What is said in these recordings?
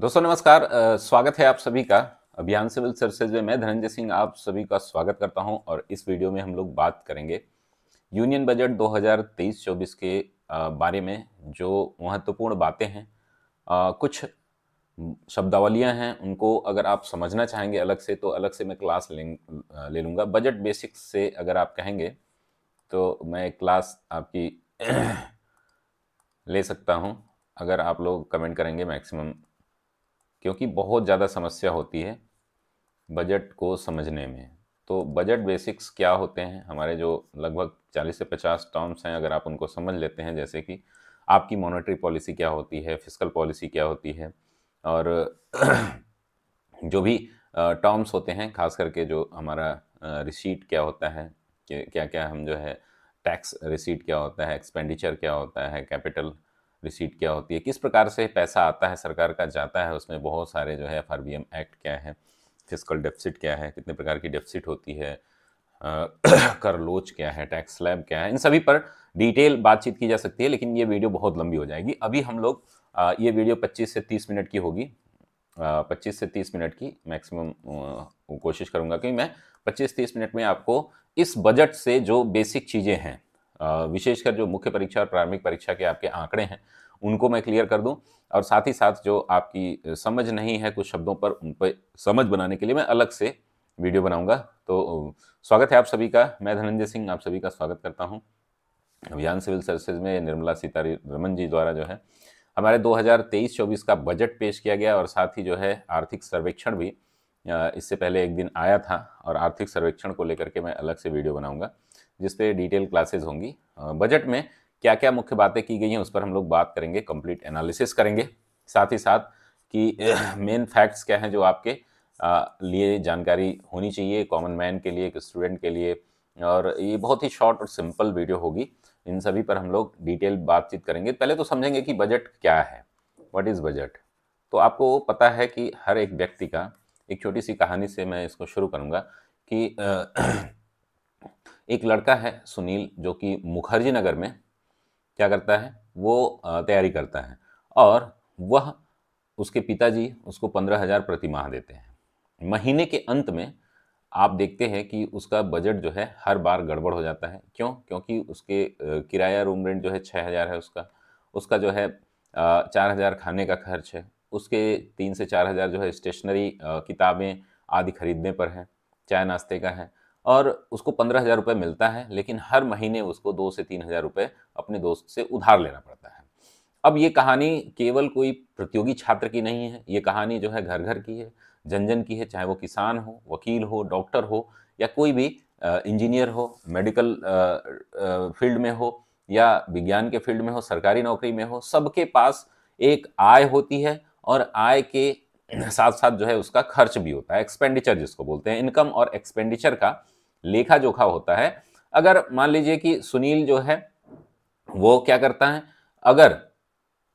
दोस्तों नमस्कार स्वागत है आप सभी का अभियान सिविल सर्विसेज में मैं धनंजय सिंह आप सभी का स्वागत करता हूं और इस वीडियो में हम लोग बात करेंगे यूनियन बजट 2023-24 के बारे में जो महत्वपूर्ण बातें हैं कुछ शब्दावलियां हैं उनको अगर आप समझना चाहेंगे अलग से तो अलग से मैं क्लास ले, ले लूँगा बजट बेसिक्स से अगर आप कहेंगे तो मैं क्लास आपकी ले सकता हूँ अगर आप लोग कमेंट करेंगे मैक्सिमम क्योंकि बहुत ज़्यादा समस्या होती है बजट को समझने में तो बजट बेसिक्स क्या होते हैं हमारे जो लगभग 40 से 50 टर्म्स हैं अगर आप उनको समझ लेते हैं जैसे कि आपकी मॉनेटरी पॉलिसी क्या होती है फिजिकल पॉलिसी क्या होती है और जो भी टर्म्स होते हैं खास करके जो हमारा रिसीट क्या होता है क्या क्या हम जो है टैक्स रिसीट क्या होता है एक्सपेंडिचर क्या होता है कैपिटल रिसीट क्या होती है किस प्रकार से पैसा आता है सरकार का जाता है उसमें बहुत सारे जो है एफ एक्ट क्या है फिजिकल डेफिसिट क्या है कितने प्रकार की डेफिसिट होती है कर लोच क्या है टैक्स स्लैब क्या है इन सभी पर डिटेल बातचीत की जा सकती है लेकिन ये वीडियो बहुत लंबी हो जाएगी अभी हम लोग ये वीडियो 25 से 30 मिनट की होगी 25 से 30 मिनट की मैक्सिमम कोशिश करूँगा कि मैं 25-30 मिनट में आपको इस बजट से जो बेसिक चीज़ें हैं विशेषकर जो मुख्य परीक्षा और प्रारंभिक परीक्षा के आपके आंकड़े हैं उनको मैं क्लियर कर दूं और साथ ही साथ जो आपकी समझ नहीं है कुछ शब्दों पर उन पर समझ बनाने के लिए मैं अलग से वीडियो बनाऊंगा तो स्वागत है आप सभी का मैं धनंजय सिंह आप सभी का स्वागत करता हूँ अभियान सिविल सर्विसेज में निर्मला सीतारमन जी द्वारा जो है हमारे 2023-24 का बजट पेश किया गया और साथ ही जो है आर्थिक सर्वेक्षण भी इससे पहले एक दिन आया था और आर्थिक सर्वेक्षण को लेकर के मैं अलग से वीडियो बनाऊंगा जिस पे डिटेल क्लासेज होंगी बजट में क्या क्या मुख्य बातें की गई हैं उस पर हम लोग बात करेंगे कंप्लीट एनालिसिस करेंगे साथ ही साथ कि मेन फैक्ट्स क्या हैं जो आपके लिए जानकारी होनी चाहिए कॉमन मैन के लिए एक स्टूडेंट के लिए और ये बहुत ही शॉर्ट और सिंपल वीडियो होगी इन सभी पर हम लोग डिटेल बातचीत करेंगे पहले तो समझेंगे कि बजट क्या है व्हाट इज़ बजट तो आपको पता है कि हर एक व्यक्ति का एक छोटी सी कहानी से मैं इसको शुरू करूँगा कि एक लड़का है सुनील जो कि मुखर्जी नगर में क्या करता है वो तैयारी करता है और वह उसके पिताजी उसको पंद्रह हज़ार प्रतिमाह देते हैं महीने के अंत में आप देखते हैं कि उसका बजट जो है हर बार गड़बड़ हो जाता है क्यों क्योंकि उसके किराया रूम रेंट जो है छः हज़ार है उसका उसका जो है चार हज़ार खाने का खर्च है उसके तीन से चार हज़ार जो है स्टेशनरी किताबें आदि खरीदने पर है चाय नाश्ते का है और उसको पंद्रह हज़ार रुपये मिलता है लेकिन हर महीने उसको दो से तीन हज़ार रुपये अपने दोस्त से उधार लेना पड़ता है अब ये कहानी केवल कोई प्रतियोगी छात्र की नहीं है ये कहानी जो है घर घर की है जन जन की है चाहे वो किसान हो वकील हो डॉक्टर हो या कोई भी इंजीनियर हो मेडिकल फील्ड में हो या विज्ञान के फील्ड में हो सरकारी नौकरी में हो सबके पास एक आय होती है और आय के साथ साथ जो है उसका खर्च भी होता है एक्सपेंडिचर जिसको बोलते हैं इनकम और एक्सपेंडिचर का लेखा जोखा होता है अगर मान लीजिए कि सुनील जो है वो क्या करता है अगर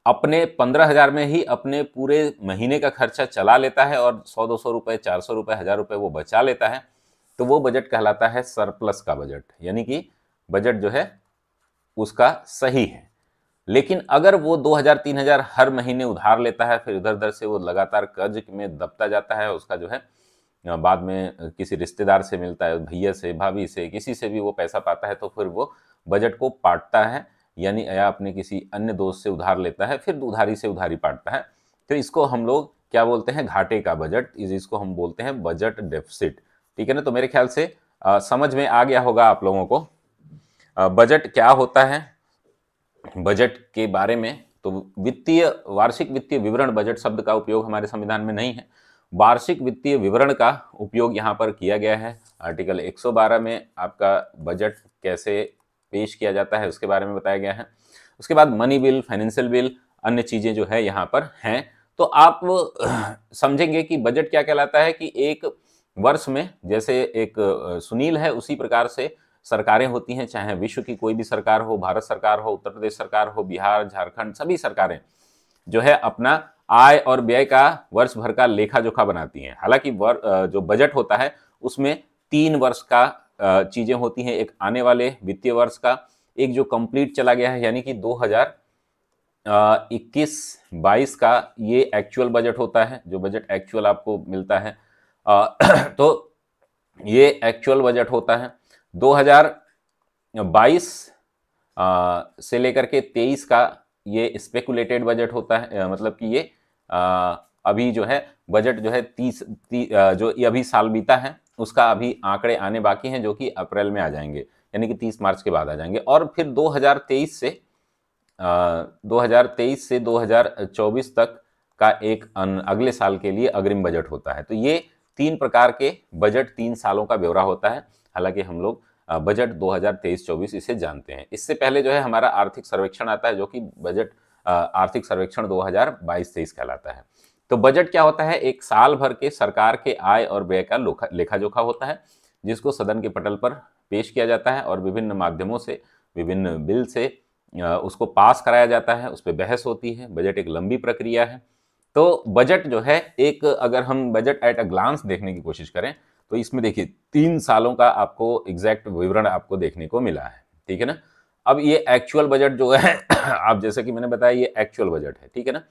अपने पंद्रह हज़ार में ही अपने पूरे महीने का खर्चा चला लेता है और सौ दो सौ रुपए चार सौ रुपए हज़ार रुपए वो बचा लेता है तो वो बजट कहलाता है सरप्लस का बजट यानी कि बजट जो है उसका सही है लेकिन अगर वो दो हज़ार तीन हज़ार हर महीने उधार लेता है फिर इधर उधर से वो लगातार कर्ज में दबता जाता है उसका जो है बाद में किसी रिश्तेदार से मिलता है भैया से भाभी से किसी से भी वो पैसा पाता है तो फिर वो बजट को पाटता है यानी या अपने किसी अन्य दोस्त से उधार लेता है फिर उधारी से उधारी पाटता है तो इसको हम लोग क्या बोलते हैं घाटे का बजट इसको हम बोलते हैं बजट डेफिसिट ठीक है ना तो मेरे ख्याल से आ, समझ में आ गया होगा आप लोगों को आ, बजट क्या होता है बजट के बारे में तो वित्तीय वार्षिक वित्तीय विवरण बजट शब्द का उपयोग हमारे संविधान में नहीं है वार्षिक वित्तीय विवरण का उपयोग यहाँ पर किया गया है आर्टिकल 112 में आपका बजट कैसे पेश किया जाता है उसके बारे में बताया गया है उसके बाद मनी बिल फाइनेंशियल बिल अन्य चीज़ें जो है यहाँ पर हैं तो आप समझेंगे कि बजट क्या कहलाता है कि एक वर्ष में जैसे एक सुनील है उसी प्रकार से सरकारें होती हैं चाहे विश्व की कोई भी सरकार हो भारत सरकार हो उत्तर प्रदेश सरकार हो बिहार झारखंड सभी सरकारें जो है अपना आय और व्यय का वर्ष भर का लेखा जोखा बनाती हैं हालांकि जो बजट होता है उसमें तीन वर्ष का चीज़ें होती हैं एक आने वाले वित्तीय वर्ष का एक जो कंप्लीट चला गया है यानी कि 2021-22 का ये एक्चुअल बजट होता है जो बजट एक्चुअल आपको मिलता है तो ये एक्चुअल बजट होता है 2022 बाईस से लेकर के 23 का ये स्पेकुलेटेड बजट होता है मतलब कि ये अभी जो है बजट जो है तीस ती, जो अभी साल बीता है उसका अभी आंकड़े आने बाकी हैं जो कि अप्रैल में आ जाएंगे यानी कि 30 मार्च के बाद आ जाएंगे और फिर 2023 से आ, 2023 से 2024 तक का एक अगले साल के लिए अग्रिम बजट होता है तो ये तीन प्रकार के बजट तीन सालों का ब्यौरा होता है हालांकि हम लोग बजट 2023-24 इसे जानते हैं इससे पहले जो है हमारा आर्थिक सर्वेक्षण आता है जो कि बजट आर्थिक सर्वेक्षण 2022 हजार कहलाता है तो बजट क्या होता है एक साल भर के सरकार के आय और व्यय का लेखा जोखा होता है जिसको सदन के पटल पर पेश किया जाता है और विभिन्न माध्यमों से विभिन्न बिल से उसको पास कराया जाता है उस पर बहस होती है बजट एक लंबी प्रक्रिया है तो बजट जो है एक अगर हम बजट एट अ ग्लांस देखने की कोशिश करें तो इसमें देखिए तीन सालों का आपको एग्जैक्ट विवरण आपको देखने को मिला है ठीक है ना अब ये एक्चुअल बजट जो है आप जैसे कि मैंने बताया ये एक्चुअल बजट है ठीक है ना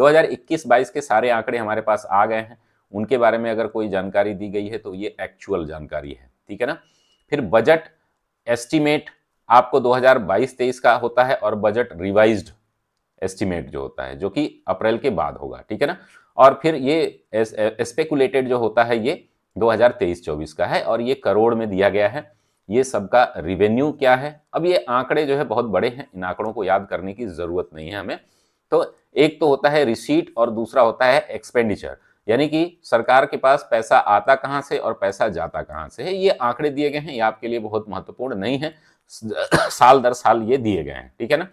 2021-22 के सारे आंकड़े हमारे पास आ गए हैं उनके बारे में अगर कोई जानकारी दी गई है तो ये एक्चुअल जानकारी है ठीक है ना फिर बजट एस्टीमेट आपको 2022-23 का होता है और बजट रिवाइज एस्टीमेट जो होता है जो कि अप्रैल के बाद होगा ठीक है ना और फिर ये स्पेकुलेटेड जो होता है ये 2023-24 का है और ये करोड़ में दिया गया है ये सबका रिवेन्यू क्या है अब ये आंकड़े जो है बहुत बड़े हैं इन आंकड़ों को याद करने की ज़रूरत नहीं है हमें तो एक तो होता है रिसीट और दूसरा होता है एक्सपेंडिचर यानी कि सरकार के पास पैसा आता कहाँ से और पैसा जाता कहाँ से है ये आंकड़े दिए गए हैं ये आपके लिए बहुत महत्वपूर्ण नहीं है साल दर साल ये दिए गए हैं ठीक है ना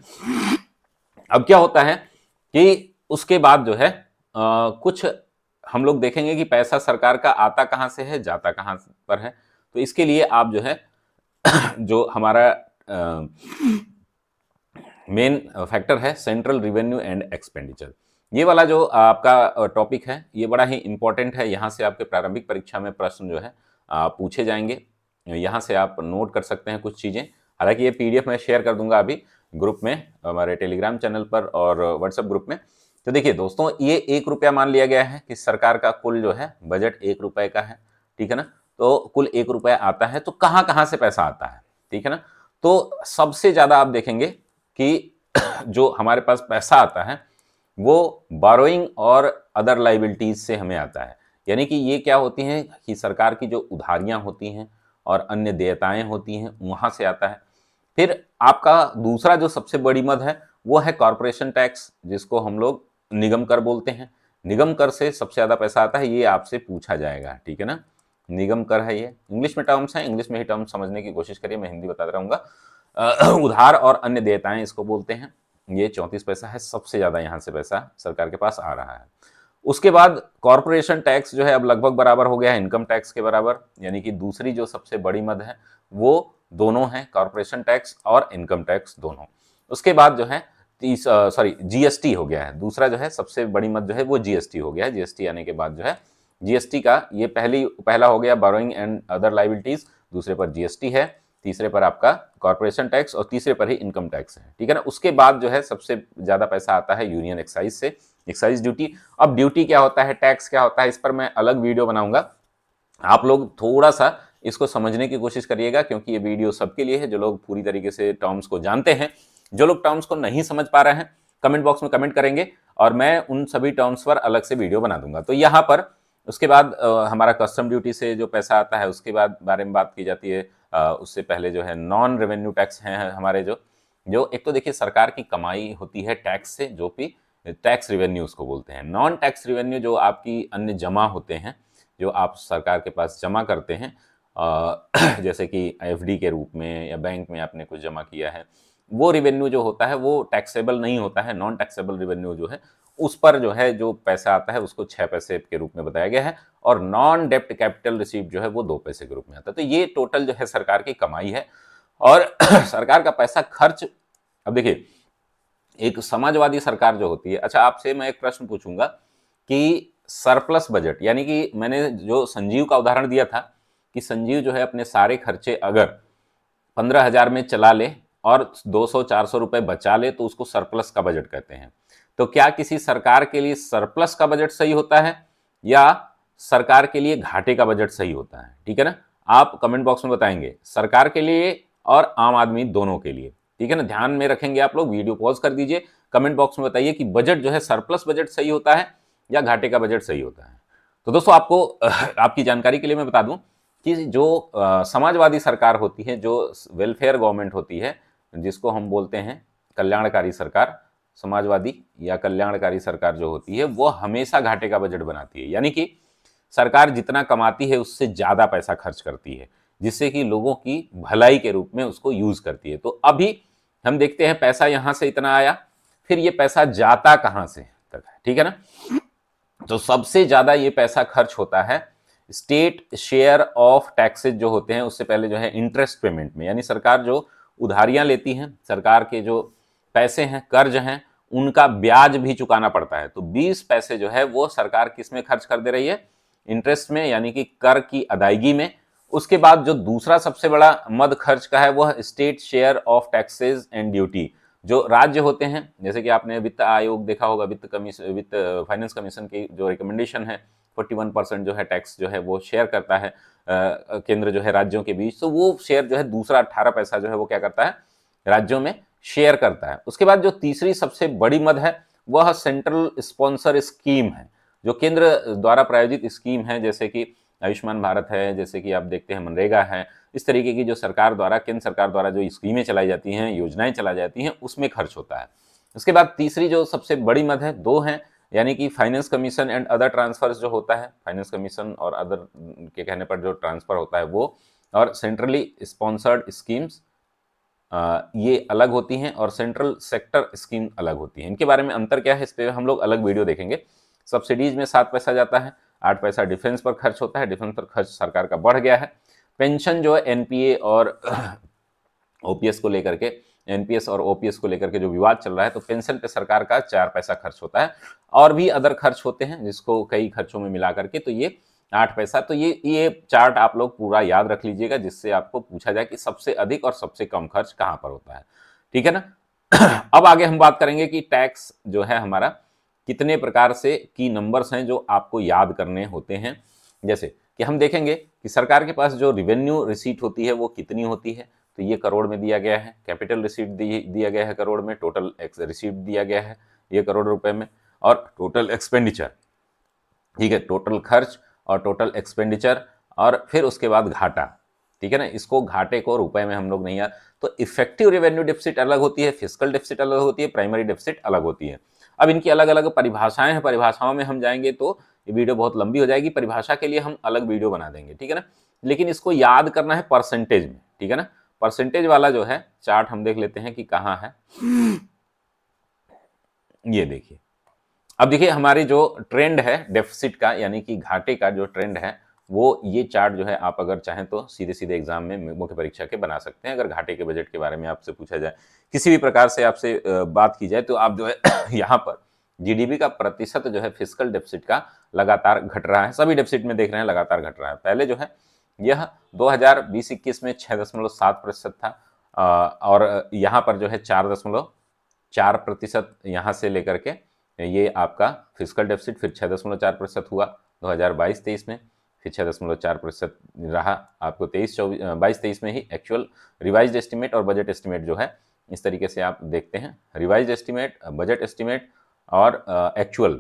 अब क्या होता है कि उसके बाद जो है आ, कुछ हम लोग देखेंगे कि पैसा सरकार का आता कहाँ से है जाता कहाँ पर है तो इसके लिए आप जो है जो हमारा मेन फैक्टर है सेंट्रल रिवेन्यू एंड एक्सपेंडिचर ये वाला जो आपका टॉपिक है ये बड़ा ही इंपॉर्टेंट है यहाँ से आपके प्रारंभिक परीक्षा में प्रश्न जो है पूछे जाएंगे यहाँ से आप नोट कर सकते हैं कुछ चीज़ें हालांकि ये पीडीएफ मैं शेयर कर दूंगा अभी ग्रुप में हमारे टेलीग्राम चैनल पर और व्हाट्सएप ग्रुप में तो देखिए दोस्तों ये एक रुपया मान लिया गया है कि सरकार का कुल जो है बजट एक रुपये का है ठीक है ना तो कुल एक रुपया आता है तो कहाँ कहाँ से पैसा आता है ठीक है ना तो सबसे ज़्यादा आप देखेंगे कि जो हमारे पास पैसा आता है वो बारोइंग और अदर लाइबिलिटीज़ से हमें आता है यानी कि ये क्या होती हैं कि सरकार की जो उधारियाँ होती हैं और अन्य देयताएं होती हैं वहाँ से आता है फिर आपका दूसरा जो सबसे बड़ी मद है वो है कॉरपोरेशन टैक्स जिसको हम लोग निगम कर बोलते हैं निगम कर से सबसे ज़्यादा पैसा आता है ये आपसे पूछा जाएगा ठीक है ना निगम कर है ये इंग्लिश में टर्म्स हैं इंग्लिश में ही टर्म्स समझने की कोशिश करिए मैं हिंदी बताता रहूंगा उधार और अन्य देताएं इसको बोलते हैं ये चौंतीस पैसा है सबसे ज़्यादा यहाँ से पैसा सरकार के पास आ रहा है उसके बाद कॉरपोरेशन टैक्स जो है अब लगभग बराबर हो गया है इनकम टैक्स के बराबर यानी कि दूसरी जो सबसे बड़ी मद है वो दोनों है कॉरपोरेशन टैक्स और इनकम टैक्स दोनों उसके बाद जो है सॉरी जीएसटी हो गया है दूसरा जो है सबसे बड़ी मत जो है वो जीएसटी हो गया है जीएसटी आने के बाद जो है जीएसटी का ये पहली पहला हो गया बोरोइंग एंड अदर लाइबिलिटीज दूसरे पर जीएसटी है तीसरे पर आपका कॉरपोरेशन टैक्स और तीसरे पर ही इनकम टैक्स है ठीक है ना उसके बाद जो है सबसे ज़्यादा पैसा आता है यूनियन एक्साइज से एक्साइज ड्यूटी अब ड्यूटी क्या होता है टैक्स क्या होता है इस पर मैं अलग वीडियो बनाऊंगा आप लोग थोड़ा सा इसको समझने की कोशिश करिएगा क्योंकि ये वीडियो सबके लिए है जो लोग पूरी तरीके से टर्म्स को जानते हैं जो लोग टर्म्स को नहीं समझ पा रहे हैं कमेंट बॉक्स में कमेंट करेंगे और मैं उन सभी टर्म्स पर अलग से वीडियो बना दूंगा तो यहाँ पर उसके बाद हमारा कस्टम ड्यूटी से जो पैसा आता है उसके बाद बारे में बात की जाती है उससे पहले जो है नॉन रेवेन्यू टैक्स हैं हमारे जो जो एक तो देखिए सरकार की कमाई होती है टैक्स से जो कि टैक्स रिवेन्यू उसको बोलते हैं नॉन टैक्स रिवेन्यू जो आपकी अन्य जमा होते हैं जो आप सरकार के पास जमा करते हैं जैसे कि एफडी के रूप में या बैंक में आपने कुछ जमा किया है वो रिवेन्यू जो होता है वो टैक्सेबल नहीं होता है नॉन टैक्सेबल रिवेन्यू जो है उस पर जो है जो पैसा आता है उसको छः पैसे के रूप में बताया गया है और नॉन डेप्ट कैपिटल रिसीव जो है वो दो पैसे के रूप में आता है तो ये टोटल जो है सरकार की कमाई है और सरकार का पैसा खर्च अब देखिए एक समाजवादी सरकार जो होती है अच्छा आपसे मैं एक प्रश्न पूछूंगा कि सरप्लस बजट यानी कि मैंने जो संजीव का उदाहरण दिया था कि संजीव जो है अपने सारे खर्चे अगर पंद्रह हजार में चला ले और 200-400 रुपए बचा ले तो उसको सरप्लस का बजट कहते हैं तो क्या किसी सरकार के लिए सरप्लस का बजट सही होता है या सरकार के लिए घाटे का बजट सही होता है ठीक है ना आप कमेंट बॉक्स में बताएंगे सरकार के लिए और आम आदमी दोनों के लिए ठीक है ना ध्यान में रखेंगे आप लोग वीडियो पॉज कर दीजिए कमेंट बॉक्स में बताइए कि बजट जो है सरप्लस बजट सही होता है या घाटे का बजट सही होता है तो दोस्तों आपको आपकी जानकारी के लिए मैं बता दूं कि जो समाजवादी सरकार होती है जो वेलफेयर गवर्नमेंट होती है जिसको हम बोलते हैं कल्याणकारी सरकार समाजवादी या कल्याणकारी सरकार जो होती है वो हमेशा घाटे का बजट बनाती है यानी कि सरकार जितना कमाती है उससे ज़्यादा पैसा खर्च करती है जिससे कि लोगों की भलाई के रूप में उसको यूज़ करती है तो अभी हम देखते हैं पैसा यहाँ से इतना आया फिर ये पैसा जाता कहाँ से तक है ठीक है ना तो सबसे ज़्यादा ये पैसा खर्च होता है स्टेट शेयर ऑफ टैक्सेज जो होते हैं उससे पहले जो है इंटरेस्ट पेमेंट में यानी सरकार जो उधारियां लेती हैं सरकार के जो पैसे हैं कर्ज हैं उनका ब्याज भी चुकाना पड़ता है तो 20 पैसे जो है वो सरकार किस में खर्च कर दे रही है इंटरेस्ट में यानी कि कर की अदायगी में उसके बाद जो दूसरा सबसे बड़ा मद खर्च का है वह state share of taxes and duty जो राज्य होते हैं जैसे कि आपने वित्त आयोग देखा होगा वित्त कमीशन वित्त फाइनेंस कमीशन की जो रिकमेंडेशन है 41 परसेंट जो है टैक्स जो है वो शेयर करता है केंद्र जो है राज्यों के बीच तो वो शेयर जो है दूसरा अट्ठारह पैसा जो है वो क्या करता है राज्यों में शेयर करता है उसके बाद जो तीसरी सबसे बड़ी मद है वह सेंट्रल स्पॉन्सर स्कीम है जो केंद्र द्वारा प्रायोजित स्कीम है जैसे कि आयुष्मान भारत है जैसे कि आप देखते हैं मनरेगा है इस तरीके की जो सरकार द्वारा केंद्र सरकार द्वारा जो स्कीमें चलाई जाती हैं योजनाएं चलाई जाती हैं उसमें खर्च होता है उसके बाद तीसरी जो सबसे बड़ी मद है दो हैं यानी कि finance commission and other transfers जो होता है फाइनेंस कमीशन और अदर के कहने पर जो ट्रांसफ़र होता है वो और सेंट्रली स्पॉन्सर्ड स्कीम्स ये अलग होती हैं और सेंट्रल सेक्टर स्कीम अलग होती हैं इनके बारे में अंतर क्या है इस पर हम लोग अलग वीडियो देखेंगे सब्सिडीज़ में सात पैसा जाता है आठ पैसा डिफेंस पर खर्च होता है डिफेंस पर खर्च सरकार का बढ़ गया है पेंशन जो है एनपीए और ओपीएस को लेकर के एनपीएस और ओपीएस को लेकर के जो विवाद चल रहा है तो पेंशन पे सरकार का चार पैसा खर्च होता है और भी अदर खर्च होते हैं जिसको कई खर्चों में मिला करके तो ये आठ पैसा तो ये ये चार्ट आप लोग पूरा याद रख लीजिएगा जिससे आपको पूछा जाए कि सबसे अधिक और सबसे कम खर्च कहाँ पर होता है ठीक है ना अब आगे हम बात करेंगे कि टैक्स जो है हमारा कितने प्रकार से की नंबर्स हैं जो आपको याद करने होते हैं जैसे कि हम देखेंगे कि सरकार के पास जो रिवेन्यू रिसीट होती है वो कितनी होती है तो ये करोड़ में दिया गया है कैपिटल रिसीट दिया गया है करोड़ में टोटल रिसीट दिया गया है ये करोड़ रुपए में और टोटल एक्सपेंडिचर ठीक है टोटल खर्च और टोटल एक्सपेंडिचर और फिर उसके बाद घाटा ठीक है ना इसको घाटे को रुपए में हम लोग नहीं यार तो इफेक्टिव रेवेन्यू डिफिसिट अलग होती है फिजिकल डिफिसिट अलग होती है प्राइमरी डिफिसिट अलग होती है अब इनकी अलग अलग परिभाषाएं हैं परिभाषाओं में हम जाएंगे तो ये वीडियो बहुत लंबी हो जाएगी परिभाषा के लिए हम अलग वीडियो बना देंगे ठीक है ना लेकिन इसको याद करना है परसेंटेज में ठीक है ना परसेंटेज वाला जो है चार्ट हम देख लेते हैं कि कहाँ है ये देखिए अब देखिए हमारी जो ट्रेंड है डेफिसिट का यानी कि घाटे का जो ट्रेंड है वो ये चार्ट जो है आप अगर चाहें तो सीधे सीधे एग्जाम में मुख्य परीक्षा के बना सकते हैं अगर घाटे के बजट के बारे में आपसे पूछा जाए किसी भी प्रकार से आपसे बात की जाए तो आप जो है यहाँ पर जीडीपी का प्रतिशत जो है फिजिकल डेफिसिट का लगातार घट रहा है सभी डेफिसिट में देख रहे हैं लगातार घट रहा है पहले जो है यह 2020-21 में छः दशमलव सात प्रतिशत था और यहाँ पर जो है चार दशमलव चार प्रतिशत यहाँ से लेकर के ये आपका फिजिकल डेफिसिट फिर छः दशमलव चार प्रतिशत हुआ 2022-23 में फिर छः दशमलव चार प्रतिशत रहा आपको तेईस चौबीस बाईस तेईस में ही एक्चुअल रिवाइज एस्टिमेट और बजट एस्टिमेट जो है इस तरीके से आप देखते हैं रिवाइज एस्टिमेट बजट एस्टिमेट और एक्चुअल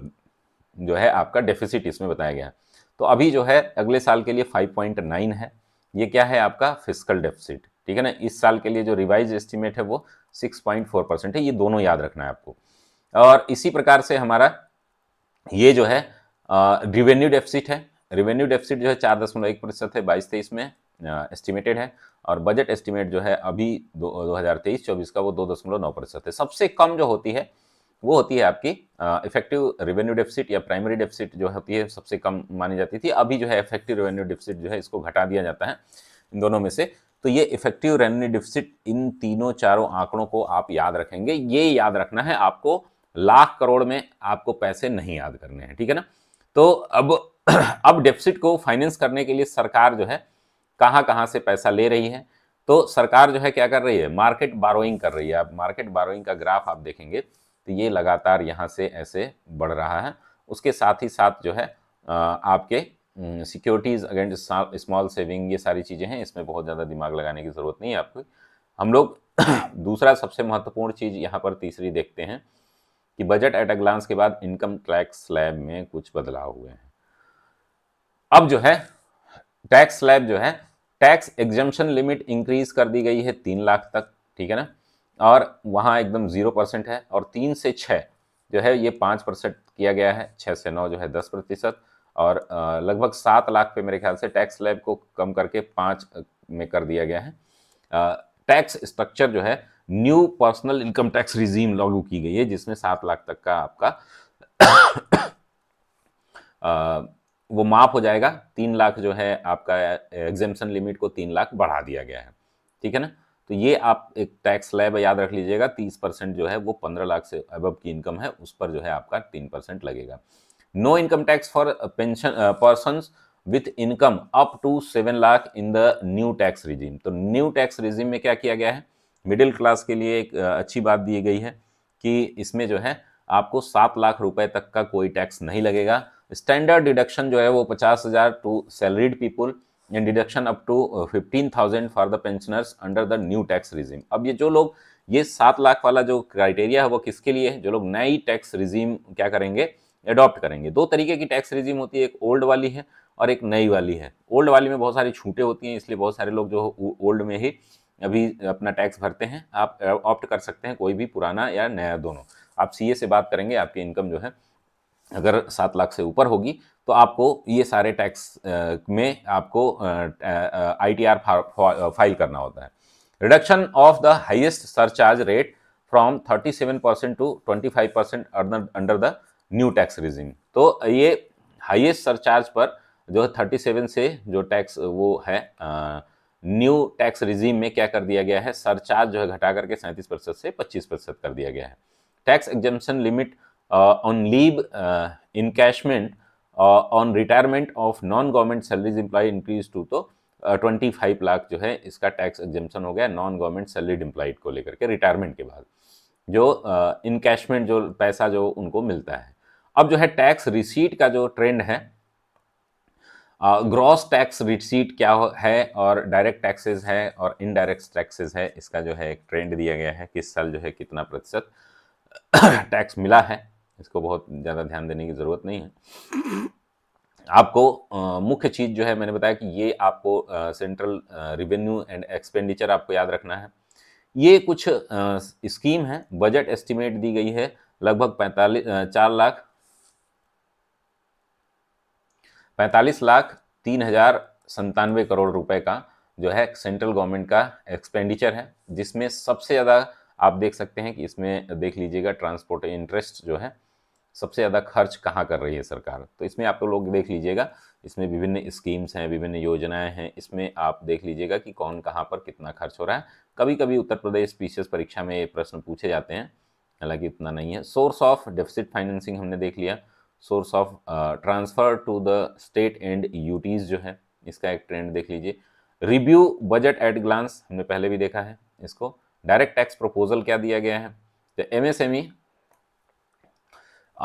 जो है आपका डेफिसिट इसमें बताया गया है तो अभी जो है अगले साल के लिए 5.9 है ये क्या है आपका फिजिकल डेफिसिट ठीक है ना इस साल के लिए जो रिवाइज एस्टिमेट है वो 6.4 परसेंट है ये दोनों याद रखना है आपको और इसी प्रकार से हमारा ये जो है रिवेन्यू डेफिसिट है रिवेन्यू डेफिसिट जो है चार दशमलव एक प्रतिशत है बाईस तेईस में एस्टिमेटेड है और बजट एस्टिमेट जो है अभी दो हज़ार तेईस चौबीस का वो दो दशमलव नौ प्रतिशत है सबसे कम जो होती है वो होती है आपकी इफेक्टिव रेवेन्यू डेफिसिट या प्राइमरी डेफिसिट जो होती है सबसे कम मानी जाती थी अभी जो है इफेक्टिव रेवेन्यू डेफिसिट जो है इसको घटा दिया जाता है इन दोनों में से तो ये इफेक्टिव रेवेन्यू डेफिसिट इन तीनों चारों आंकड़ों को आप याद रखेंगे ये याद रखना है आपको लाख करोड़ में आपको पैसे नहीं याद करने हैं ठीक है ना तो अब अब डेफिसिट को फाइनेंस करने के लिए सरकार जो है कहाँ कहाँ से पैसा ले रही है तो सरकार जो है क्या कर रही है मार्केट बारोइंग कर रही है आप मार्केट बारोइंग का ग्राफ आप देखेंगे तो ये लगातार यहाँ से ऐसे बढ़ रहा है उसके साथ ही साथ जो है आपके सिक्योरिटीज़ अगेंस्ट स्मॉल सेविंग ये सारी चीज़ें हैं इसमें बहुत ज़्यादा दिमाग लगाने की ज़रूरत नहीं है आपको हम लोग दूसरा सबसे महत्वपूर्ण चीज़ यहाँ पर तीसरी देखते हैं कि बजट एट अ ग्लांस के बाद इनकम टैक्स स्लैब में कुछ बदलाव हुए हैं अब जो है टैक्स स्लैब जो है टैक्स एग्जम्पन लिमिट इंक्रीज कर दी गई है तीन लाख तक ठीक है ना और वहाँ एकदम ज़ीरो परसेंट है और तीन से छः जो है ये पाँच परसेंट किया गया है छः से नौ जो है दस प्रतिशत और लगभग सात लाख पे मेरे ख्याल से टैक्स लैब को कम करके पाँच में कर दिया गया है टैक्स स्ट्रक्चर जो है new personal income tax regime लागू की गई है जिसमें सात लाख तक का आपका वो माफ हो जाएगा तीन लाख जो है आपका एग्जेम्पन लिमिट को तीन लाख बढ़ा दिया गया है ठीक है ना तो ये आप एक टैक्स लैब याद रख लीजिएगा तीस परसेंट जो है वो पंद्रह लाख से अब की इनकम है उस पर जो है आपका तीन परसेंट लगेगा no income tax for pension person with income up to seven lakh in the new tax regime तो न्यू टैक्स रिजीम में क्या किया गया है मिडिल क्लास के लिए एक uh, अच्छी बात दी गई है कि इसमें जो है आपको सात लाख रुपए तक का कोई टैक्स नहीं लगेगा स्टैंडर्ड डिडक्शन जो है वो पचास हज़ार to salaried people deduction up to fifteen thousand for the pensioners under the new tax regime अब ये जो लोग ये सात लाख वाला जो क्राइटेरिया है वो किसके लिए है जो लोग नई टैक्स रिजीम क्या करेंगे अडॉप्ट करेंगे दो तरीके की टैक्स रिजीम होती है एक ओल्ड वाली है और एक नई वाली है ओल्ड वाली में बहुत सारी छूटें होती हैं इसलिए बहुत सारे लोग जो ओल्ड में ही अभी अपना टैक्स भरते हैं आप ऑप्ट कर सकते हैं कोई भी पुराना या नया दोनों आप सीए से बात करेंगे आपकी इनकम जो है अगर सात लाख से ऊपर होगी तो आपको ये सारे टैक्स में आपको आईटीआर फाइल करना होता है reduction of the highest surcharge rate from 37 percent to 25 percent under the new tax regime तो ये हाईएस्ट सरचार्ज पर जो 37 से जो टैक्स वो है न्यू टैक्स रिजीम में क्या कर दिया गया है सरचार्ज जो है घटा करके सैंतीस प्रतिशत से पच्चीस प्रतिशत कर दिया गया है tax exemption limit on leave encashment on retirement of non government salaries employ increase to तो ट्वेंटी फाइव लाख जो है इसका टैक्स एग्जम्पन हो गया नॉन गवर्नमेंट सैलरीड इंप्लाइड को लेकर के रिटायरमेंट के बाद जो इनकैशमेंट uh, जो पैसा जो उनको मिलता है अब जो है टैक्स रिसीट का जो ट्रेंड है ग्रॉस टैक्स रिसीट क्या है और डायरेक्ट टैक्सेस है और इनडायरेक्ट टैक्सेस है इसका जो है एक ट्रेंड दिया गया है किस साल जो है कितना प्रतिशत टैक्स मिला है इसको बहुत ज़्यादा ध्यान देने की ज़रूरत नहीं है आपको मुख्य चीज़ जो है मैंने बताया कि ये आपको सेंट्रल रिवेन्यू एंड एक्सपेंडिचर आपको याद रखना है ये कुछ स्कीम है बजट एस्टिमेट दी गई है लगभग पैंतालीस चार लाख पैंतालीस लाख तीन हज़ार संतानवे करोड़ रुपए का जो है सेंट्रल गवर्नमेंट का एक्सपेंडिचर है जिसमें सबसे ज़्यादा आप देख सकते हैं कि इसमें देख लीजिएगा ट्रांसपोर्ट इंटरेस्ट जो है सबसे ज़्यादा खर्च कहाँ कर रही है सरकार तो इसमें आप लोग देख लीजिएगा इसमें विभिन्न स्कीम्स हैं विभिन्न योजनाएं हैं इसमें आप देख लीजिएगा कि कौन कहाँ पर कितना खर्च हो रहा है कभी कभी उत्तर प्रदेश पीसीएस परीक्षा में ये प्रश्न पूछे जाते हैं हालांकि इतना नहीं है सोर्स ऑफ डेफिसिट फाइनेंसिंग हमने देख लिया source of transfer to the state and UTs जो है इसका एक ट्रेंड देख लीजिए रिव्यू बजट एट ग्लांस हमने पहले भी देखा है इसको डायरेक्ट टैक्स प्रपोजल क्या दिया गया है तो एमएसएमई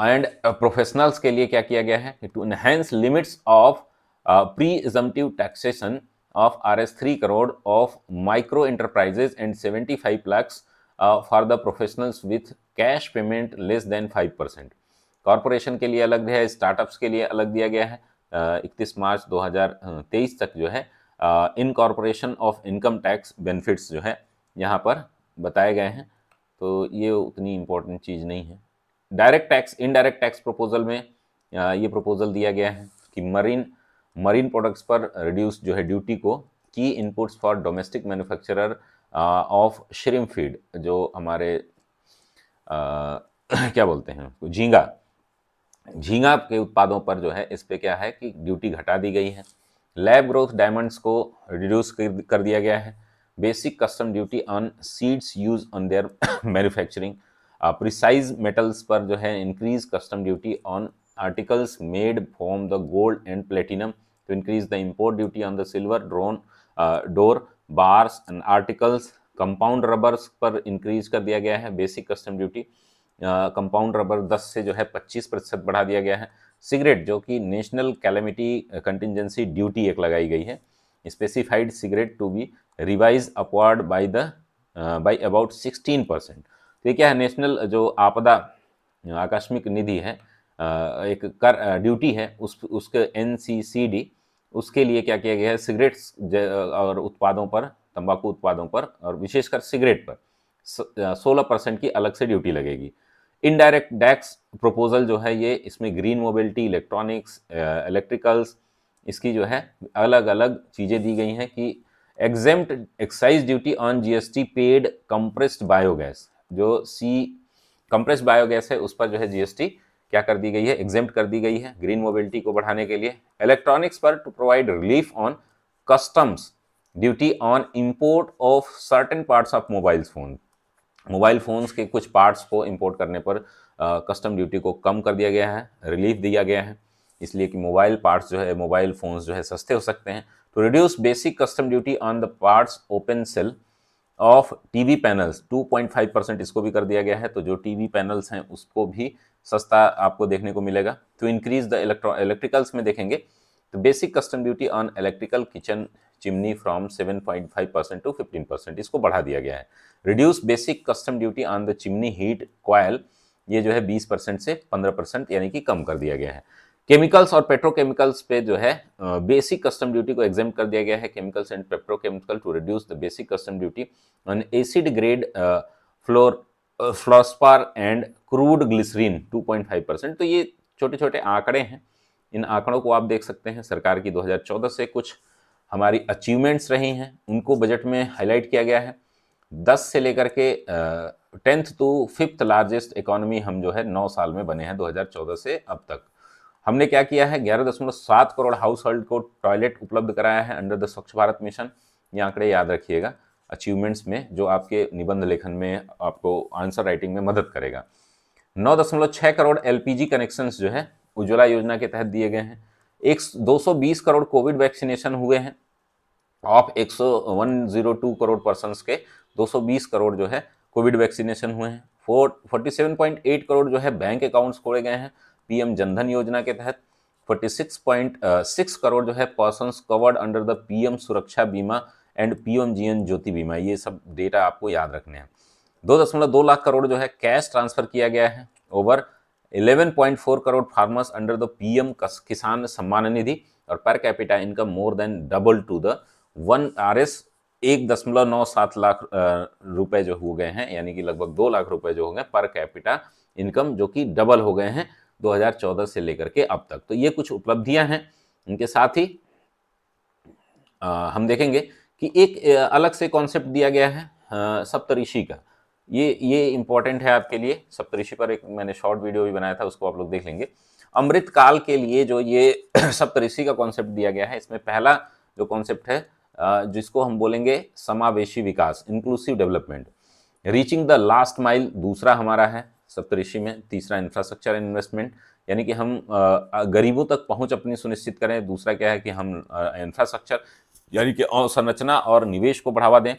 एंड प्रोफेशनल्स uh, के लिए क्या किया गया है to enhance limits of pre presumptive taxation of R S three crore of micro enterprises and seventy five lakhs for the professionals with cash payment less than five percent corporation के लिए अलग दिया है स्टार्टअप्स के लिए अलग दिया गया है uh, इकतीस मार्च 2023 तक जो है incorporation of income tax benefits जो है यहाँ पर बताए गए हैं तो ये उतनी इम्पोर्टेंट चीज़ नहीं है direct tax indirect tax proposal में ये प्रपोजल दिया गया है कि मरीन मरीन प्रोडक्ट्स पर रिड्यूस जो है ड्यूटी को की inputs for domestic manufacturer of shrimp feed जो हमारे आ, क्या बोलते हैं झींगा झींगा के उत्पादों पर जो है इस पर क्या है कि ड्यूटी घटा दी गई है लैब ग्रोथ डायमंड्स को रिड्यूस कर दिया गया है basic custom duty on seeds use on their manufacturing precise metals पर जो है increase custom duty on articles made from the gold and platinum to increase the import duty on the silver drone dore bars and articles compound rubbers पर increase कर दिया गया है basic custom duty compound rubber 10 से जो है 25 प्रतिशत बढ़ा दिया गया है सिगरेट जो कि नेशनल कैलेमिटी कंटिजेंसी ड्यूटी एक लगाई गई है specified cigarette to be revise upward by the by about 16 percent तो क्या है नेशनल जो आपदा आकस्मिक निधि है एक कर ड्यूटी है उस उसके एन उसके लिए क्या किया गया है सिगरेट्स और उत्पादों पर तंबाकू उत्पादों पर और विशेषकर सिगरेट पर सोलह परसेंट की अलग से ड्यूटी लगेगी इनडायरेक्ट टैक्स प्रपोजल जो है ये इसमें ग्रीन मोबिलिटी इलेक्ट्रॉनिक्स इलेक्ट्रिकल्स इसकी जो है अलग अलग चीज़ें दी गई हैं कि exempt excise duty on GST paid compressed biogas जो सी कंप्रेस बायोगैस है उस पर जो है जीएसटी क्या कर दी गई है एग्जेम्प्ट कर दी गई है ग्रीन मोबिलिटी को बढ़ाने के लिए इलेक्ट्रॉनिक्स पर to provide relief on customs duty on import of certain parts of mobile phone mobile phones के कुछ पार्ट्स को इंपोर्ट करने पर कस्टम ड्यूटी को कम कर दिया गया है रिलीफ दिया गया है इसलिए कि मोबाइल पार्ट्स जो है मोबाइल फ़ोन्स जो है सस्ते हो सकते हैं to reduce basic custom duty on the parts open cell of TV panels 2.5 percent इसको भी कर दिया गया है तो जो टीवी पैनल्स हैं उसको भी सस्ता आपको देखने को मिलेगा तो इंक्रीज द इलेक्ट्रो इलेक्ट्रिकल्स में देखेंगे तो basic custom duty on electrical kitchen chimney from 7.5 percent to 15 percent इसको बढ़ा दिया गया है reduce basic custom duty on the chimney heat coil ये जो है 20 परसेंट से 15 परसेंट यानी कि कम कर दिया गया है केमिकल्स और पेट्रोकेमिकल्स पे जो है बेसिक कस्टम ड्यूटी को एग्जाम कर दिया गया है chemicals and petrochemical to reduce the basic custom duty on acid grade floor fluorspar and crude glycerin 2.5 percent तो ये छोटे छोटे आंकड़े हैं इन आंकड़ों को आप देख सकते हैं सरकार की 2014 से कुछ हमारी अचीवमेंट्स रही हैं उनको बजट में हाईलाइट किया गया है 10 से लेकर के tenth to fifth largest economy हम जो है नौ साल में बने हैं 2014 से अब तक हमने क्या किया है ग्यारह दशमलव सात करोड़ हाउस होल्ड को टॉयलेट उपलब्ध कराया है अंडर द स्वच्छ भारत मिशन ये आंकड़े याद रखिएगा अचीवमेंट्स में जो आपके निबंध लेखन में आपको आंसर राइटिंग में मदद करेगा नौ दशमलव छः करोड़ एल पी कनेक्शंस जो है उज्ज्वला योजना के तहत दिए गए हैं एक दो सौ बीस करोड़ कोविड वैक्सीनेशन हुए हैं ऑफ टू करोड़ पर्सन के बीस करोड़ जो है कोविड वैक्सीनेशन हुए हैं four forty seven point eight crore जो है बैंक अकाउंट्स खोले गए हैं पीएम जनधन योजना के तहत 46.6 करोड़ जो है person covered under the PM Suraksha Bima and PM पीएमजीएन ज्योति बीमा ये सब डेटा आपको याद रखने हैं दो दशमलव दो लाख करोड़ जो है कैश ट्रांसफर किया गया है over 11.4 crore farmers under the PM Kisan Samman Nidhi और per capita income more than double to the one R S एक दशमलव नौ सात लाख रुपए जो हो गए हैं यानी कि लगभग दो लाख रुपए जो हो गए पर कैपिटा इनकम जो कि डबल हो गए हैं 2014 से लेकर के अब तक तो ये कुछ उपलब्धियां हैं इनके साथ ही आ, हम देखेंगे कि एक अलग से कॉन्सेप्ट दिया गया है सप्तऋषि का ये ये इंपॉर्टेंट है आपके लिए सप्तऋषि पर एक मैंने शॉर्ट वीडियो भी बनाया था उसको आप लोग देख लेंगे अमृत काल के लिए जो ये सप्तऋषि का कॉन्सेप्ट दिया गया है इसमें पहला जो कॉन्सेप्ट है जिसको हम बोलेंगे समावेशी विकास inclusive development reaching the last mile दूसरा हमारा है सप्तऋषि में तीसरा इंफ्रास्ट्रक्चर इन्वेस्टमेंट यानी कि हम गरीबों तक पहुंच अपनी सुनिश्चित करें दूसरा क्या है कि हम इंफ्रास्ट्रक्चर यानी कि संरचना और निवेश को बढ़ावा दें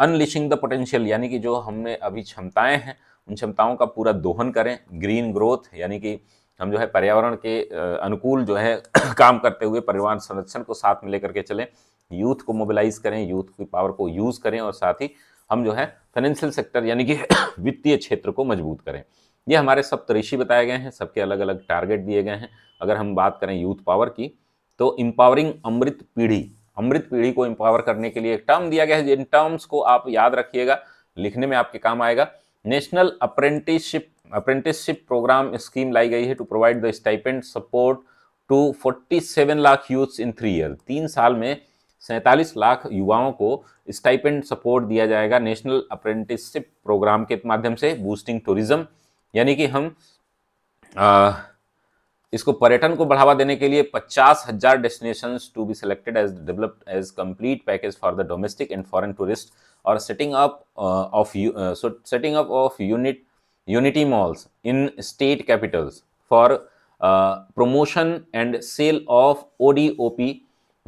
अनलिशिंग द पोटेंशियल यानी कि जो हमने अभी क्षमताएं हैं उन क्षमताओं का पूरा दोहन करें ग्रीन ग्रोथ यानी कि हम जो है पर्यावरण के अनुकूल जो है काम करते हुए परिवहन संरक्षण को साथ में लेकर के चलें यूथ को मोबिलाइज करें यूथ की पावर को यूज़ करें और साथ ही हम जो है फाइनेंशियल सेक्टर यानी कि वित्तीय क्षेत्र को मजबूत करें ये हमारे सब तरीशी बताए गए हैं सबके अलग अलग टारगेट दिए गए हैं अगर हम बात करें यूथ पावर की तो इम्पावरिंग अमृत पीढ़ी अमृत पीढ़ी को इम्पावर करने के लिए एक टर्म दिया गया है इन टर्म्स को आप याद रखिएगा लिखने में आपके काम आएगा national apprenticeship apprenticeship program scheme लाई गई है to provide the stipend support to 47 lakh youths in three year तीन साल में सैंतालीस लाख युवाओं को स्टाइपेंड सपोर्ट दिया जाएगा नेशनल अप्रेंटिसशिप प्रोग्राम के माध्यम से बूस्टिंग टूरिज्म यानी कि हम आ, इसको पर्यटन को बढ़ावा देने के लिए पचास हजार destination to be selected as developed as complete package for the domestic and foreign tourist और setting up of setting up of unit unity malls in state capitals for promotion and sale of ODOP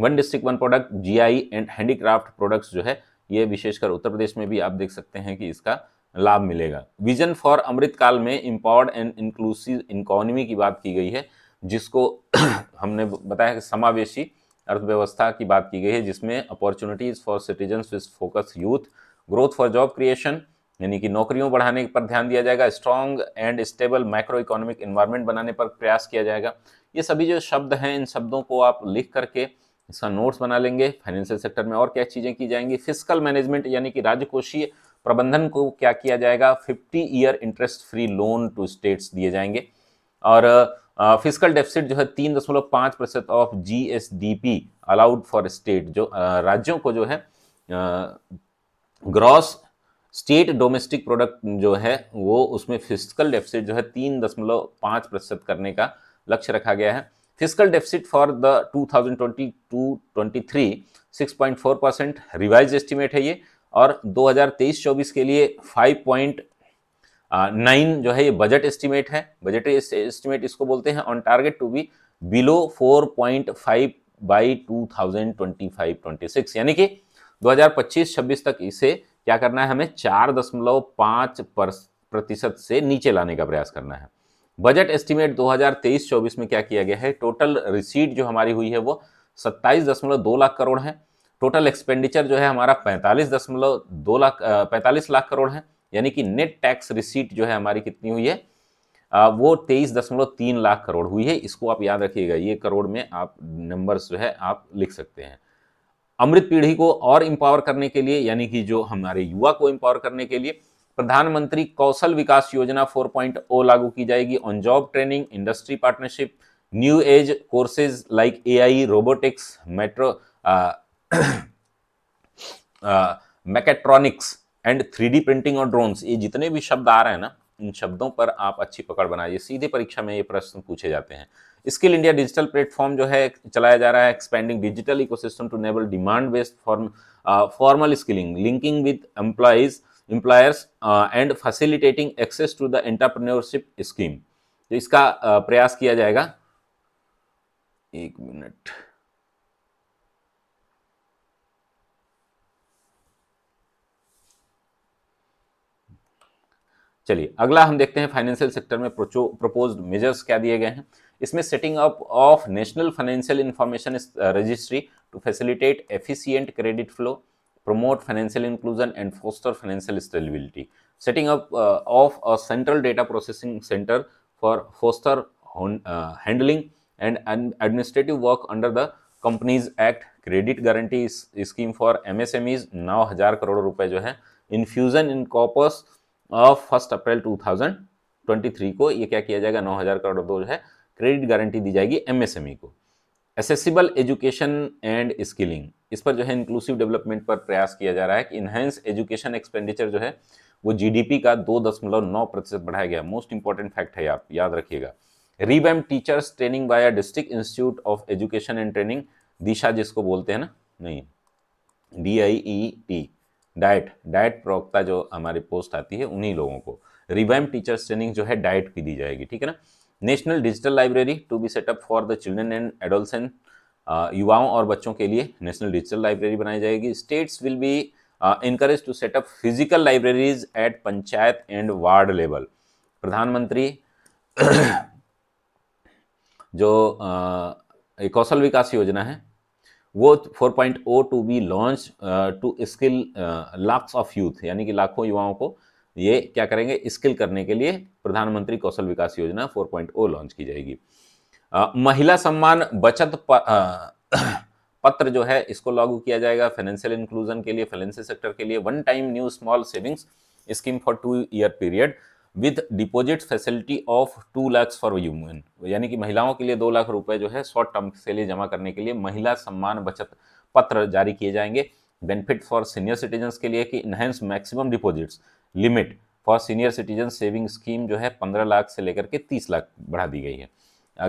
one district one product GI and handicraft products जो है ये विशेषकर उत्तर प्रदेश में भी आप देख सकते हैं कि इसका लाभ मिलेगा विजन फॉर अमृतकाल में इम्पावर्ड एंड इंक्लूसिव इकोनॉमी की बात की गई है जिसको हमने बताया कि समावेशी अर्थव्यवस्था की बात की गई है जिसमें opportunities for citizen with focus youth growth for job creation यानी कि नौकरियों बढ़ाने पर ध्यान दिया जाएगा strong and stable micro economic environment बनाने पर प्रयास किया जाएगा ये सभी जो शब्द हैं इन शब्दों को आप लिख करके इसका नोट्स बना लेंगे फाइनेंशियल सेक्टर में और क्या चीज़ें की जाएंगी फिजिकल मैनेजमेंट यानी कि राजकोषीय प्रबंधन को क्या किया जाएगा 50 year interest free loan to states दिए जाएंगे और फिजिकल डेफिसिट जो है तीन दशमलव पाँच प्रतिशत of G S D P allowed for state जो आ, राज्यों को जो है ग्रॉस स्टेट डोमेस्टिक प्रोडक्ट जो है वो उसमें फिजिकल डेफिसिट जो है तीन दशमलव पाँच प्रतिशत करने का लक्ष्य रखा गया है Fiscal deficit for the 2022-23 6.4 percent revise estimate है ये और 2023-24 के लिए 5.9 जो है ये बजट एस्टिमेट है बजट एस्टिमेट इसको बोलते हैं on target to be below 4.5 by two यानी कि 2025-26 तक इसे क्या करना है हमें चार दशमलव पाँच प्रतिशत से नीचे लाने का प्रयास करना है बजट एस्टिमेट 2023-24 में क्या किया गया है टोटल रिसीट जो हमारी हुई है वो सत्ताईस दशमलव दो लाख करोड़ है टोटल एक्सपेंडिचर जो है हमारा पैंतालीस दशमलव दो लाख पैंतालीस लाख करोड़ है यानी कि नेट टैक्स रिसीट जो है हमारी कितनी हुई है आ, वो तेईस दशमलव तीन लाख करोड़ हुई है इसको आप याद रखिएगा ये करोड़ में आप नंबर्स जो है आप लिख सकते हैं अमृत पीढ़ी को और इम्पावर करने के लिए यानी कि जो हमारे युवा को इम्पावर करने के लिए प्रधानमंत्री कौशल विकास योजना 4.0 लागू की जाएगी on job training industry partnership new age courses like AI robotics metro mechatronics and three printing और ड्रोन्स ये जितने भी शब्द आ रहे हैं ना इन शब्दों पर आप अच्छी पकड़ बनाइए सीधे परीक्षा में ये प्रश्न पूछे जाते हैं स्किल इंडिया डिजिटल प्लेटफॉर्म जो है चलाया जा रहा है expanding digital ecosystem to enable demand based form formal skilling linking with employees employers and facilitating access to the entrepreneurship scheme तो इसका uh, प्रयास किया जाएगा एक मिनट चलिए अगला हम देखते हैं फाइनेंशियल सेक्टर में प्रपोज मेजर्स क्या दिए गए हैं इसमें setting up of national financial information registry to facilitate efficient credit flow promote financial inclusion and foster financial stability. Setting up uh, of a central data processing center for foster on, uh, handling and, an administrative work under the Companies Act credit guarantee scheme for msmes नौ हजार करोड़ रुपए जो है infusion in corpus of first April 2023 ko ye kya kiya jayega 9000 crore rupees jo hai credit guarantee di jayegi msme ko accessible education and skilling इस पर जो है इंक्लूसिव डेवलपमेंट पर प्रयास किया जा रहा है कि इन्हेंस एजुकेशन एक्सपेंडिचर जो है वो जीडीपी का दो दशमलव नौ प्रतिशत बढ़ाया गया मोस्ट इंपॉर्टेंट फैक्ट है आप याद रखिएगा revamp teachers training by district institute of education and training दिशा जिसको बोलते हैं ना नहीं D I E T diet diet प्रवक्ता जो हमारी पोस्ट आती है उन्हीं लोगों को रिवैम टीचर्स ट्रेनिंग जो है डाइट की दी जाएगी ठीक है ना national digital library to be set up for the children and adolescent युवाओं और बच्चों के लिए नेशनल डिजिटल लाइब्रेरी बनाई जाएगी states will be encourage to set up physical libraries at panchayat and ward level Pradhan Mantri जो uh, कौशल विकास योजना है वो 4.0 to be launch to skill lakh of youth यानी कि लाखों युवाओं को ये क्या करेंगे स्किल करने के लिए प्रधानमंत्री कौशल विकास योजना 4.0 लॉन्च की जाएगी आ, महिला सम्मान बचत प, आ, पत्र जो है इसको लागू किया जाएगा फाइनेंशियल इंक्लूजन के लिए फाइनेंशियल सेक्टर के लिए one time new small savings scheme for two year period with deposit facility of two lakhs for women यानी कि महिलाओं के लिए दो लाख रुपए जो है शॉर्ट टर्म के लिए जमा करने के लिए महिला सम्मान बचत पत्र जारी किए जाएंगे बेनिफिट फॉर सीनियर सिटीजन के लिए कि enhance maximum deposits limit for senior citizen saving scheme जो है पंद्रह लाख से लेकर के तीस लाख बढ़ा दी गई है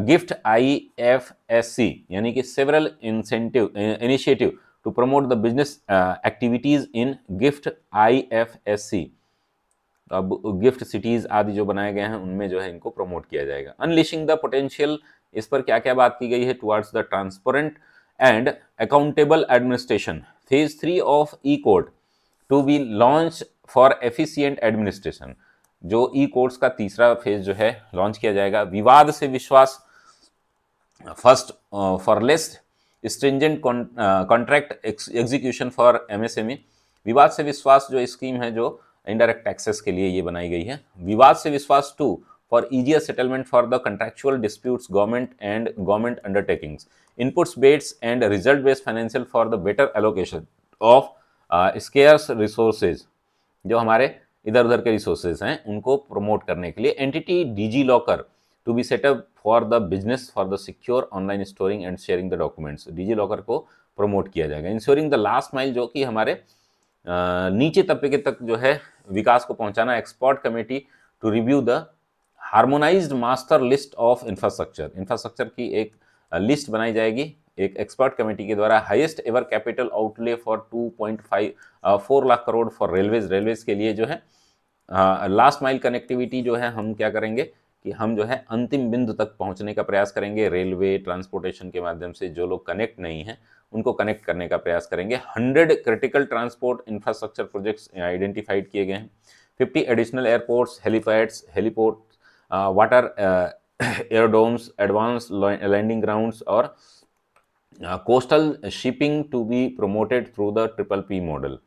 GIFT I F S C यानी कि several incentive initiative to promote the business activities in GIFT I F S C अब गिफ्ट सिटीज आदि जो बनाए गए हैं उनमें जो है इनको प्रमोट किया जाएगा अनलिशिंग द पोटेंशियल इस पर क्या क्या बात की गई है towards the transparent and accountable administration phase three of e court to be launch for efficient administration जो ई e कोर्स का तीसरा फेज जो है लॉन्च किया जाएगा विवाद से Vishwas first for less stringent contract execution for MSME Vivad से विश्वास जो स्कीम है जो इनडायरेक्ट टैक्सेस के लिए ये बनाई गई है विवाद से विश्वास to for easier settlement for the contractual disputes government and government undertakings inputs bets and result based financial for the better allocation of scarce resources जो हमारे इधर उधर के रिसोर्सेज हैं उनको प्रमोट करने के लिए entity DigiLocker to be set up for the business for the secure online storing and sharing the documents DigiLocker को प्रमोट किया जाएगा इंश्योरिंग द लास्ट माइल जो कि हमारे नीचे तबके तक जो है विकास को पहुंचाना expert committee to review the harmonised master list of infrastructure infrastructure की एक लिस्ट बनाई जाएगी एक एक्सपर्ट कमेटी के द्वारा highest ever capital outlay for 2.5 point four lakh crore for railways railways के लिए जो है लास्ट माइल कनेक्टिविटी जो है हम क्या करेंगे कि हम जो है अंतिम बिंदु तक पहुंचने का प्रयास करेंगे रेलवे ट्रांसपोर्टेशन के माध्यम से जो लोग कनेक्ट नहीं हैं उनको कनेक्ट करने का प्रयास करेंगे hundred critical transport infrastructure projects identified किए गए हैं fifty additional airports helipads heliport water aerodromes advance landing grounds और coastal shipping to be promoted through the triple P model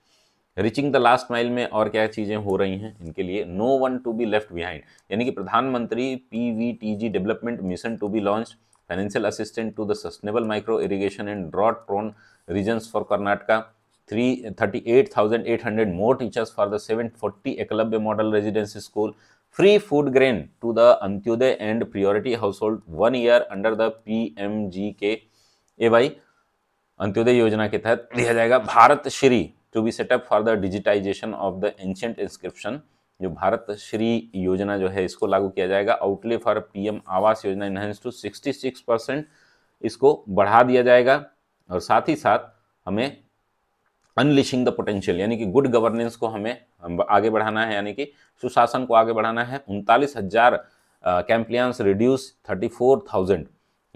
reaching the last mile में और क्या चीज़ें हो रही हैं इनके लिए no one to be left behind यानी कि प्रधानमंत्री PVTG development mission to be launch financial assistant to the sustainable micro irrigation and drought prone regions for Karnataka three thirty eight thousand eight hundred more teachers for the seven forty Eklavya model residency school free food grain to the Antyodaya and priority household one year under the P M G K A भाई अंत्योदय योजना के तहत दिया जाएगा Bharat Shri to be set up for the digitisation of the ancient inscription जो भारत श्री योजना जो है इसको लागू किया जाएगा आउटले फॉर पीएम आवास योजना इनहेंस टू 66 परसेंट इसको बढ़ा दिया जाएगा और साथ ही साथ हमें अनलिशिंग द पोटेंशियल यानी कि गुड गवर्नेंस को हमें आगे बढ़ाना है यानी कि सुशासन को आगे बढ़ाना है उनतालीस हज़ार compliances reduce thirty four thousand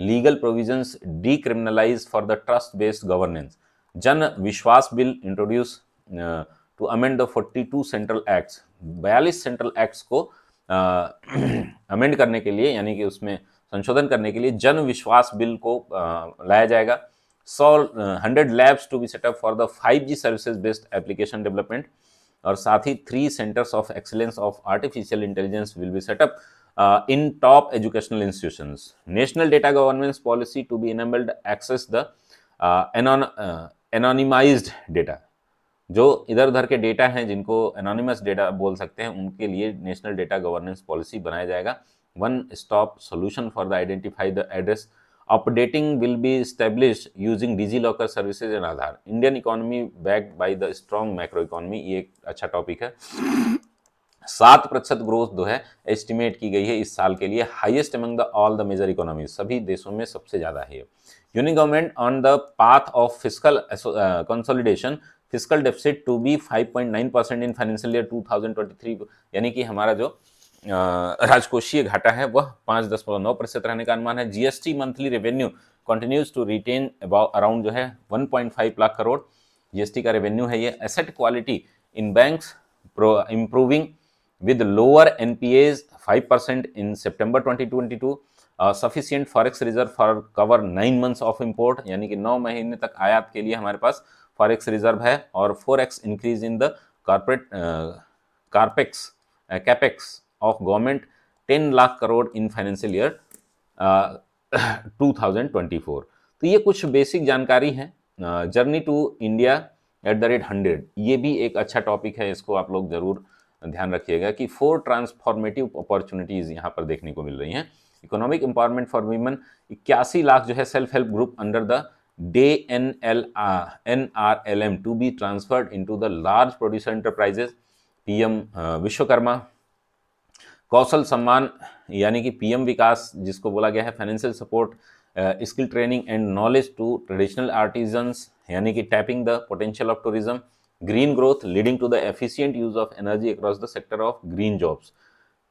legal provisions decriminalise for the trust based governance Jan Vishwas bill introduce to amend the 42 central acts 42 central acts को अमेंड uh, करने के लिए यानी कि उसमें संशोधन करने के लिए जन विश्वास बिल को uh, लाया जाएगा सौ hundred labs to be set up for the five G services based application development और साथ ही three centres of excellence of artificial intelligence will be set up in top educational institution national data governance policy to be enabled access the anonymise data जो इधर उधर के data हैं जिनको anonymous data बोल सकते हैं उनके लिए नेशनल डेटा गवर्नेंस पॉलिसी बनाया जाएगा one stop solution for the identify the address updating will be establish using DigiLocker services and Aadhaar Indian economy backed by the strong micro economy ये एक अच्छा टॉपिक है सात प्रतिशत ग्रोथ जो है एस्टिमेट की गई है इस साल के लिए highest among the all the major economy सभी देशों में सबसे ज़्यादा है union government on the path of physical consolidation physical deficit to be 5.9 percent in financial year 2023 यानी कि हमारा जो uh, राजकोषीय घाटा है वह पांच दशमलव नौ प्रतिशत रहने का अनुमान है GST monthly revenue continues to retain around जो है 1.5 लाख करोड़ जीएसटी का रेवेन्यू है ये asset quality in banks improving with lower five percent in September twenty twenty two sufficient forex reserve for cover nine months of import यानी कि नौ महीने तक आयात के लिए हमारे पास फॉरेक्स रिजर्व है और four X increase in the corporate capex capex of government ten lakh crore in financial year two thousand twenty four तो ये कुछ बेसिक जानकारी है journey to India at the rate hundred ये भी एक अच्छा टॉपिक है इसको आप लोग ज़रूर ध्यान रखिएगा कि फोर ट्रांसफॉर्मेटिव अपॉर्चुनिटीज़ यहाँ पर देखने को मिल रही हैं इकोनॉमिक एम्पावरमेंट फॉर वीमन इक्यासी लाख जो है self help group under the day N L N R L M to be transferred to the large producer P PM Vishwakarma Kaushal Samman यानी कि पीएम विकास जिसको बोला गया है financial support skill training and knowledge to traditional artisans यानी कि tapping the potential of tourism green growth leading to the efficient use of energy across the sector of green jobs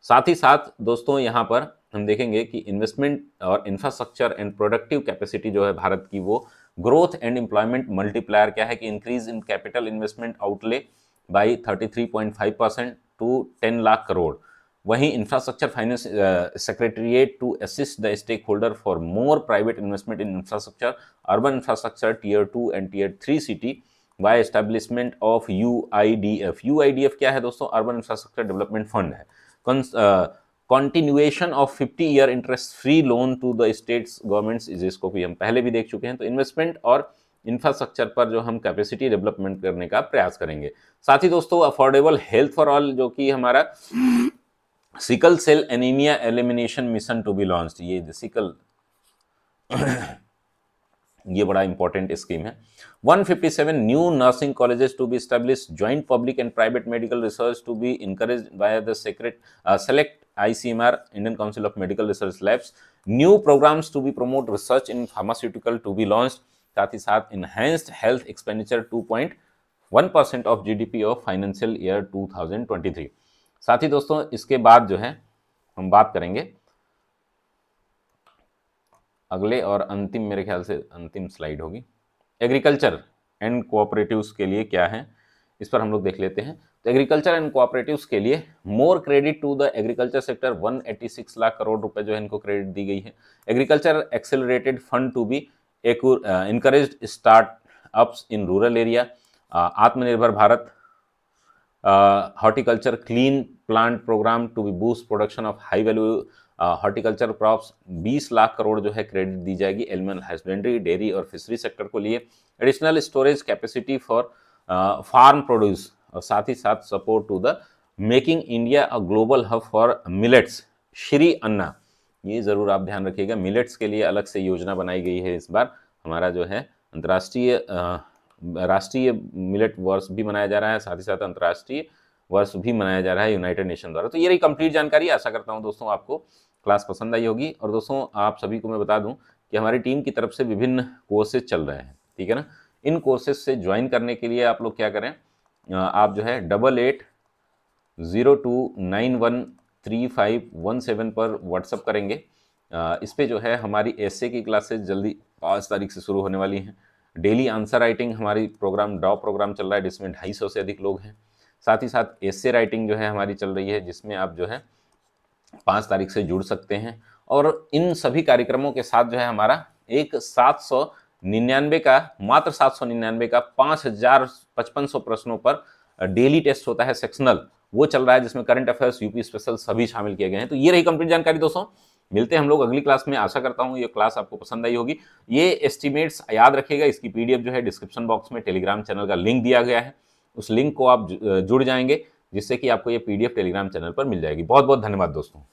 साथ ही साथ दोस्तों यहाँ पर हम देखेंगे कि इन्वेस्टमेंट और इंफ्रास्ट्रक्चर एंड प्रोडक्टिव कैपेसिटी जो है भारत की वो ग्रोथ एंड एम्प्लॉयमेंट मल्टीप्लायर क्या है कि increase in capital investment outlay by five percent to ten lakh crore वहीं infrastructure finance secretariat to assist the stakeholder for more private investment in infrastructure urban infrastructure tier two and tier three city by establishment of U I D F U I D F क्या है दोस्तों urban infrastructure development fund है continuation of fifty year interest free loan to the states governments इसको भी हम पहले भी देख चुके हैं तो इन्वेस्टमेंट और इंफ्रास्ट्रक्चर पर जो हम कैपेसिटी डेवलपमेंट करने का प्रयास करेंगे साथ ही दोस्तों अफोर्डेबल हेल्थ फॉर ऑल जो कि हमारा sickle cell anaemia elimination mission to be launch ये सिकल ये बड़ा इंपॉर्टेंट स्कीम है 157 new nursing colleges to be establish joint public and private medical research to be encourage by the secret select ICMR Indian council of medical research labs new programmes to be promote research in pharmaceutical to be launch साथ ही साथ enhanced health expenditure to point of G of financial year to साथ ही दोस्तों इसके बाद जो है हम बात करेंगे अगले और अंतिम मेरे ख्याल से अंतिम स्लाइड होगी एग्रीकल्चर एंड कोऑपरेटिव्स के लिए क्या है इस पर हम लोग देख लेते हैं तो एग्रीकल्चर एंड कोऑपरेटिव्स के लिए more credit to the agriculture sector 186 lakh crore रुपए जो है इनको क्रेडिट दी गई है agriculture accelerated fund to be encourage startups in rural area Aatmanirbhar Bharat horticulture clean plant programme to be boost production of high value horticulture crops 20 lakh crore जो है credit दी जाएगी एलिमल हस्बेंड्री डेयरी और फिशरी सेक्टर को लिए additional storage capacity for farm produce और साथ ही साथ support to the making India a global hub for millets Shri Anna ये ज़रूर आप ध्यान रखिएगा मिलेट्स के लिए अलग से योजना बनाई गई है इस बार हमारा जो है अंतर्राष्ट्रीय राष्ट्रीय मिलेट वर्ष भी मनाया जा रहा है साथ ही साथ अंतर्राष्ट्रीय वर्ष भी मनाया जा रहा है यूनाइटेड नेशन द्वारा तो ये रही कंप्लीट जानकारी आशा करता हूँ दोस्तों आपको क्लास पसंद आई होगी और दोस्तों आप सभी को मैं बता दूं कि हमारी टीम की तरफ से विभिन्न कोर्सेज चल रहे हैं ठीक है ना इन कोर्सेज से ज्वाइन करने के लिए आप लोग क्या करें आप जो है double eight zero two nine one three five one seven पर व्हाट्सअप करेंगे इस पर जो है हमारी एस की क्लासेज जल्दी पाँच तारीख से शुरू होने वाली हैं डेली आंसर राइटिंग हमारी प्रोग्राम डॉ प्रोग्राम चल रहा है जिसमें ढाई सौ से अधिक लोग हैं साथ ही साथ एस राइटिंग जो है हमारी चल रही है जिसमें आप जो है पाँच तारीख से जुड़ सकते हैं और इन सभी कार्यक्रमों के साथ जो है हमारा एक सात सौ निन्यानवे का मात्र सात सौ निन्यानवे का पाँच हजार पचपन सौ प्रश्नों पर डेली टेस्ट होता है सेक्शनल वो चल रहा है जिसमें करंट अफेयर्स यूपी स्पेशल सभी शामिल किए गए हैं तो ये रही कंप्लीट जानकारी दोस्तों मिलते हैं हम लोग अगली क्लास में आशा करता हूँ ये क्लास आपको पसंद आई होगी ये एस्टिमेट्स याद रखिएगा इसकी पीडीएफ जो है डिस्क्रिप्शन बॉक्स में टेलीग्राम चैनल का लिंक दिया गया है उस लिंक को आप जुड़ जाएंगे जिससे कि आपको ये पीडीएफ टेलीग्राम चैनल पर मिल जाएगी बहुत बहुत धन्यवाद दोस्तों